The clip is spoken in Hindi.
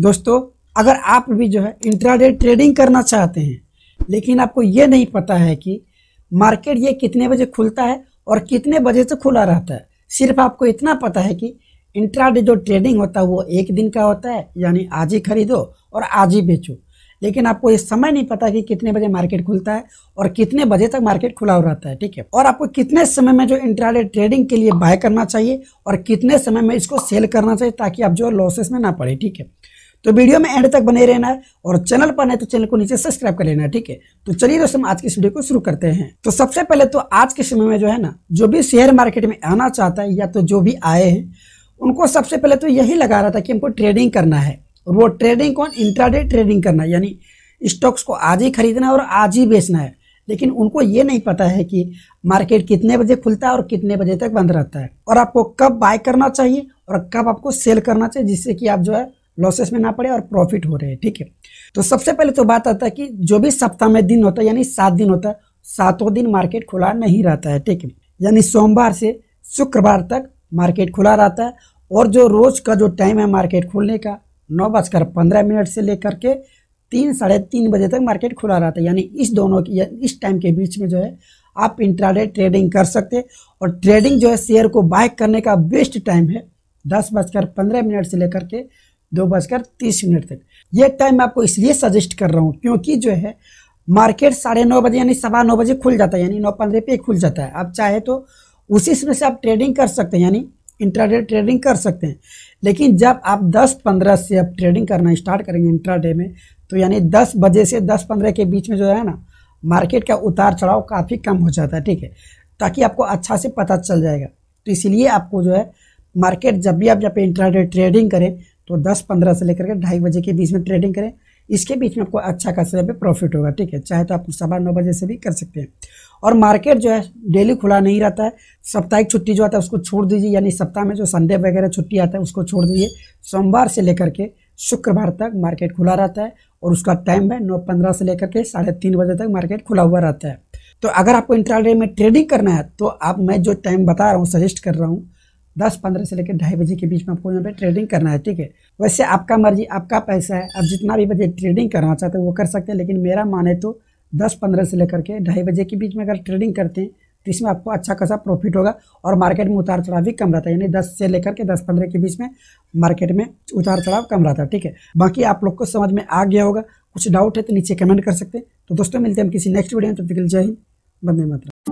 दोस्तों अगर आप भी जो है इंट्राडे ट्रेडिंग करना चाहते हैं लेकिन आपको ये नहीं पता है कि मार्केट ये कितने बजे खुलता है और कितने बजे से खुला रहता है सिर्फ आपको इतना पता है कि इंट्राडे जो ट्रेडिंग होता है वो एक दिन का होता है यानी आज ही खरीदो और आज ही बेचो लेकिन आपको ये समय नहीं पता कि कितने बजे मार्केट खुलता है और कितने बजे तक मार्केट खुला हो रहता है ठीक है और आपको कितने समय में जो इंट्राडे ट्रेडिंग के लिए बाय करना चाहिए और कितने समय में इसको सेल करना चाहिए ताकि आप जो लॉसेस में ना पड़े ठीक है तो वीडियो में एंड तक बने रहना है और चैनल पर नहीं तो चैनल को नीचे सब्सक्राइब कर लेना है ठीक है तो चलिए दोस्तों हम आज की वीडियो को शुरू करते हैं तो सबसे पहले तो आज के समय में जो है ना जो भी शेयर मार्केट में आना चाहता है या तो जो भी आए हैं उनको सबसे पहले तो यही लगा रहा था कि हमको ट्रेडिंग करना है और वो ट्रेडिंग कौन इंट्राडे ट्रेडिंग करना है यानी स्टॉक्स को आज ही खरीदना है और आज ही बेचना है लेकिन उनको ये नहीं पता है कि मार्केट कितने बजे खुलता है और कितने बजे तक बंद रहता है और आपको कब बाय करना चाहिए और कब आपको सेल करना चाहिए जिससे कि आप जो है लॉसेस में ना पड़े और प्रॉफिट हो रहे हैं ठीक है तो सबसे पहले तो बात आता है कि जो भी सप्ताह में दिन होता है यानी सात दिन होता है सातों दिन मार्केट खुला नहीं रहता है ठीक है यानी सोमवार से शुक्रवार तक मार्केट खुला रहता है और जो रोज का जो टाइम है मार्केट खुलने का नौ बजकर पंद्रह मिनट से लेकर के तीन साढ़े तीन बजे तक मार्केट खुला रहता है यानी इस दोनों की इस टाइम के बीच में जो है आप इंट्राडे ट्रेडिंग कर सकते हैं और ट्रेडिंग जो है शेयर को बाय करने का बेस्ट टाइम है दस बजकर पंद्रह मिनट से लेकर के दो बजकर तीस मिनट तक ये टाइम आपको इसलिए सजेस्ट कर रहा हूँ क्योंकि जो है मार्केट साढ़े नौ बजे यानी सवा नौ बजे खुल जाता है यानी नौ पंद्रह पे खुल जाता है आप चाहे तो उसी समय से आप ट्रेडिंग कर सकते हैं यानी इंट्राडे ट्रेडिंग कर सकते हैं लेकिन जब आप 10-15 से आप ट्रेडिंग करना स्टार्ट करेंगे इंट्राडे में तो यानी 10 बजे से 10-15 के बीच में जो है ना मार्केट का उतार चढ़ाव काफ़ी कम हो जाता है ठीक है ताकि आपको अच्छा से पता चल जाएगा तो इसलिए आपको जो है मार्केट जब भी आप जब इंट्राडे ट्रेडिंग करें तो दस पंद्रह से लेकर के ढाई बजे के बीच में ट्रेडिंग करें इसके बीच में आपको अच्छा खास पे प्रॉफिट होगा ठीक है चाहे तो आप सवा नौ बजे से भी कर सकते हैं और मार्केट जो है डेली खुला नहीं रहता है साप्ताहिक छुट्टी जो आता है उसको छोड़ दीजिए यानी सप्ताह में जो संडे वगैरह छुट्टी आता है उसको छोड़ दीजिए सोमवार से लेकर के शुक्रवार तक मार्केट खुला रहता है और उसका टाइम है नौ पंद्रह से लेकर के साढ़े तीन बजे तक मार्केट खुला हुआ रहता है तो अगर आपको इंट्राडे में ट्रेडिंग करना है तो आप मैं जो टाइम बता रहा हूँ सजेस्ट कर रहा हूँ दस पंद्रह से लेकर ढाई बजे के बीच में आपको यहाँ पे ट्रेडिंग करना है ठीक है वैसे आपका मर्जी आपका पैसा है आप जितना भी बजे ट्रेडिंग करना चाहते हो वो कर सकते हैं लेकिन मेरा माने तो दस पंद्रह से लेकर के ढाई बजे के बीच में अगर ट्रेडिंग करते हैं तो इसमें आपको अच्छा खासा प्रॉफिट होगा और मार्केट में उतार चढ़ाव भी कम रहता है यानी दस से लेकर के दस पंद्रह के बीच में मार्केट में उतार चढ़ाव कम रहता है ठीक है बाकी आप लोग को समझ में आ गया होगा कुछ डाउट है तो नीचे कमेंट कर सकते हैं तो दोस्तों मिलते हैं हम किसी नेक्स्ट वीडियो में तब तक जय हिंद बंदे मात्रा